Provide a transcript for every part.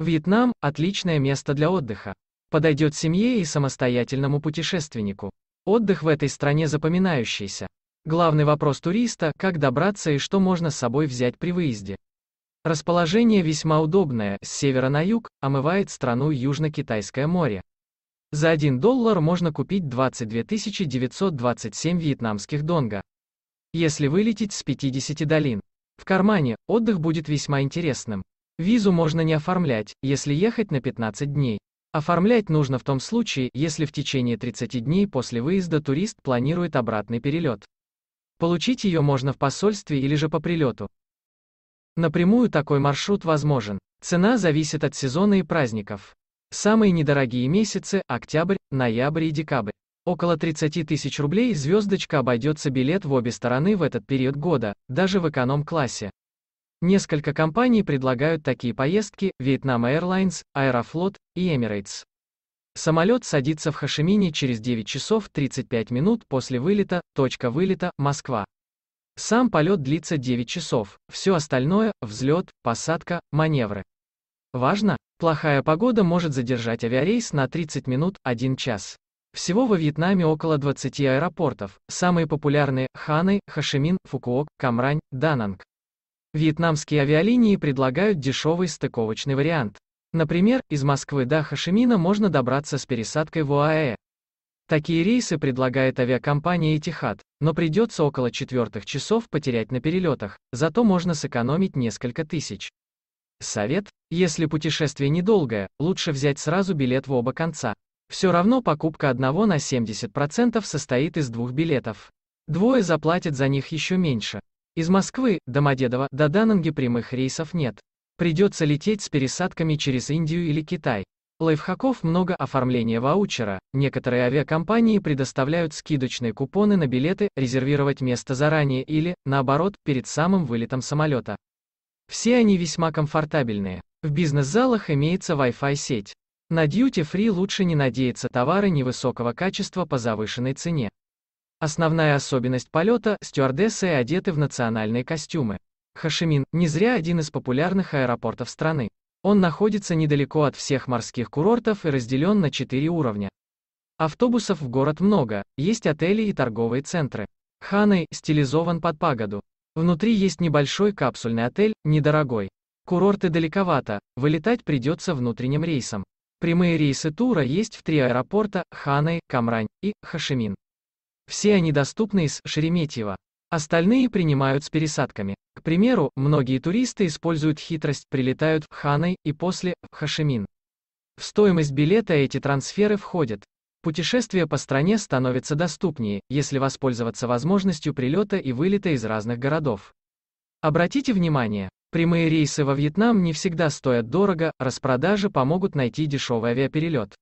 Вьетнам – отличное место для отдыха. Подойдет семье и самостоятельному путешественнику. Отдых в этой стране запоминающийся. Главный вопрос туриста – как добраться и что можно с собой взять при выезде. Расположение весьма удобное, с севера на юг, омывает страну Южно-Китайское море. За 1 доллар можно купить 22 927 вьетнамских донга. Если вылететь с 50 долин. В кармане, отдых будет весьма интересным. Визу можно не оформлять, если ехать на 15 дней. Оформлять нужно в том случае, если в течение 30 дней после выезда турист планирует обратный перелет. Получить ее можно в посольстве или же по прилету. Напрямую такой маршрут возможен. Цена зависит от сезона и праздников. Самые недорогие месяцы – октябрь, ноябрь и декабрь. Около 30 тысяч рублей звездочка обойдется билет в обе стороны в этот период года, даже в эконом-классе. Несколько компаний предлагают такие поездки – Vietnam Airlines, Аэрофлот и Emirates. Самолет садится в Хашимине через 9 часов 35 минут после вылета, точка вылета – Москва. Сам полет длится 9 часов, все остальное – взлет, посадка, маневры. Важно, плохая погода может задержать авиарейс на 30 минут, 1 час. Всего во Вьетнаме около 20 аэропортов, самые популярные – Ханы, Хашимин, Фукуок, Камрань, Дананг. Вьетнамские авиалинии предлагают дешевый стыковочный вариант. Например, из Москвы до Хашимина можно добраться с пересадкой в УАЭ. Такие рейсы предлагает авиакомпания «Этихад», но придется около четвертых часов потерять на перелетах, зато можно сэкономить несколько тысяч. Совет? Если путешествие недолгое, лучше взять сразу билет в оба конца. Все равно покупка одного на 70% состоит из двух билетов. Двое заплатят за них еще меньше. Из Москвы, Домодедово, до Дананги прямых рейсов нет. Придется лететь с пересадками через Индию или Китай. Лайфхаков много оформления ваучера. Некоторые авиакомпании предоставляют скидочные купоны на билеты, резервировать место заранее или, наоборот, перед самым вылетом самолета. Все они весьма комфортабельные. В бизнес-залах имеется Wi-Fi сеть. На Duty Free лучше не надеяться товары невысокого качества по завышенной цене. Основная особенность полета – стюардессы одеты в национальные костюмы. Хашимин – не зря один из популярных аэропортов страны. Он находится недалеко от всех морских курортов и разделен на четыре уровня. Автобусов в город много, есть отели и торговые центры. Ханой стилизован под пагоду. Внутри есть небольшой капсульный отель, недорогой. Курорты далековато, вылетать придется внутренним рейсом. Прямые рейсы тура есть в три аэропорта – Ханой, Камрань и Хашимин. Все они доступны из Шереметьево. Остальные принимают с пересадками. К примеру, многие туристы используют хитрость, прилетают в Ханой и после в Хашимин. В стоимость билета эти трансферы входят. Путешествие по стране становится доступнее, если воспользоваться возможностью прилета и вылета из разных городов. Обратите внимание, прямые рейсы во Вьетнам не всегда стоят дорого, распродажи помогут найти дешевый авиаперелет.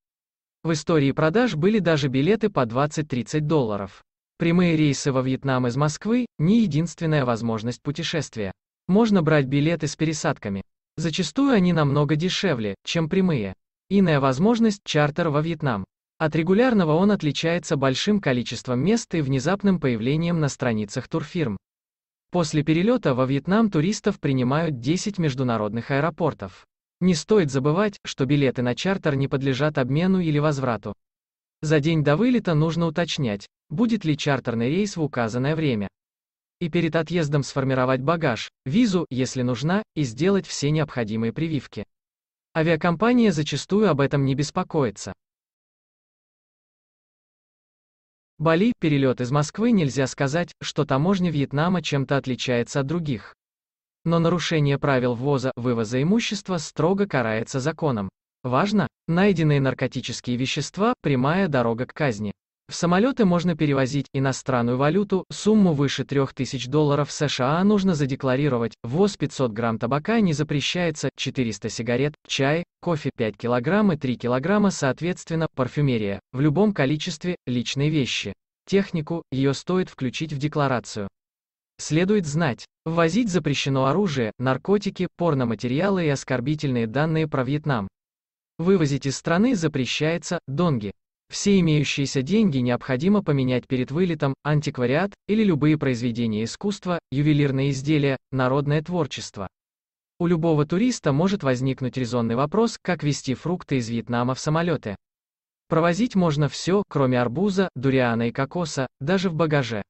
В истории продаж были даже билеты по 20-30 долларов. Прямые рейсы во Вьетнам из Москвы – не единственная возможность путешествия. Можно брать билеты с пересадками. Зачастую они намного дешевле, чем прямые. Иная возможность – чартер во Вьетнам. От регулярного он отличается большим количеством мест и внезапным появлением на страницах турфирм. После перелета во Вьетнам туристов принимают 10 международных аэропортов. Не стоит забывать, что билеты на чартер не подлежат обмену или возврату. За день до вылета нужно уточнять, будет ли чартерный рейс в указанное время. И перед отъездом сформировать багаж, визу, если нужна, и сделать все необходимые прививки. Авиакомпания зачастую об этом не беспокоится. Бали, перелет из Москвы нельзя сказать, что таможня Вьетнама чем-то отличается от других но нарушение правил ввоза, вывоза имущества строго карается законом. Важно, найденные наркотические вещества – прямая дорога к казни. В самолеты можно перевозить иностранную валюту, сумму выше 3000 долларов США нужно задекларировать, ввоз 500 грамм табака не запрещается, 400 сигарет, чай, кофе 5 килограмм и 3 килограмма соответственно, парфюмерия, в любом количестве, личные вещи. Технику, ее стоит включить в декларацию. Следует знать, ввозить запрещено оружие, наркотики, порноматериалы и оскорбительные данные про Вьетнам. Вывозить из страны запрещается, донги. Все имеющиеся деньги необходимо поменять перед вылетом, антиквариат, или любые произведения искусства, ювелирные изделия, народное творчество. У любого туриста может возникнуть резонный вопрос, как везти фрукты из Вьетнама в самолеты. Провозить можно все, кроме арбуза, дуриана и кокоса, даже в багаже.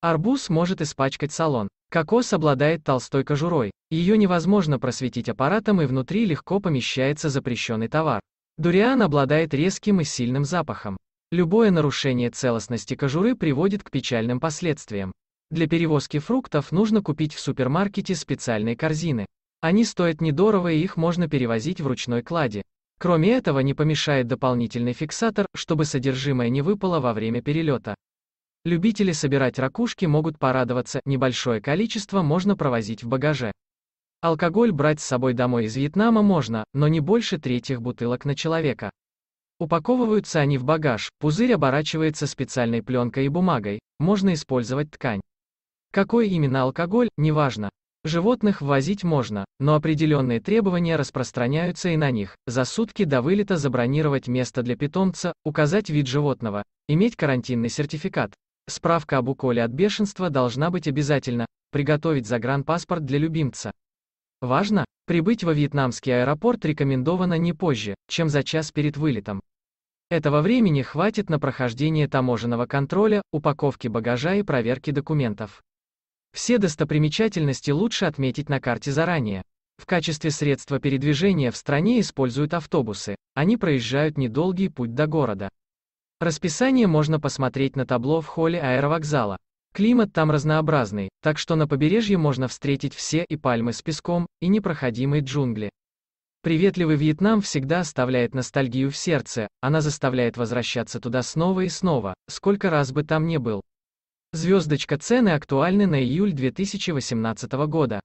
Арбуз может испачкать салон. Кокос обладает толстой кожурой. Ее невозможно просветить аппаратом и внутри легко помещается запрещенный товар. Дуриан обладает резким и сильным запахом. Любое нарушение целостности кожуры приводит к печальным последствиям. Для перевозки фруктов нужно купить в супермаркете специальные корзины. Они стоят недорого и их можно перевозить в ручной кладе. Кроме этого не помешает дополнительный фиксатор, чтобы содержимое не выпало во время перелета. Любители собирать ракушки могут порадоваться, небольшое количество можно провозить в багаже. Алкоголь брать с собой домой из Вьетнама можно, но не больше третьих бутылок на человека. Упаковываются они в багаж, пузырь оборачивается специальной пленкой и бумагой, можно использовать ткань. Какой именно алкоголь, неважно. Животных ввозить можно, но определенные требования распространяются и на них. За сутки до вылета забронировать место для питомца, указать вид животного, иметь карантинный сертификат, Справка об уколе от бешенства должна быть обязательно. Приготовить загранпаспорт для любимца. Важно, прибыть во вьетнамский аэропорт рекомендовано не позже, чем за час перед вылетом. Этого времени хватит на прохождение таможенного контроля, упаковки багажа и проверки документов. Все достопримечательности лучше отметить на карте заранее. В качестве средства передвижения в стране используют автобусы, они проезжают недолгий путь до города. Расписание можно посмотреть на табло в холле аэровокзала. Климат там разнообразный, так что на побережье можно встретить все и пальмы с песком, и непроходимые джунгли. Приветливый Вьетнам всегда оставляет ностальгию в сердце, она заставляет возвращаться туда снова и снова, сколько раз бы там ни был. Звездочка цены актуальны на июль 2018 года.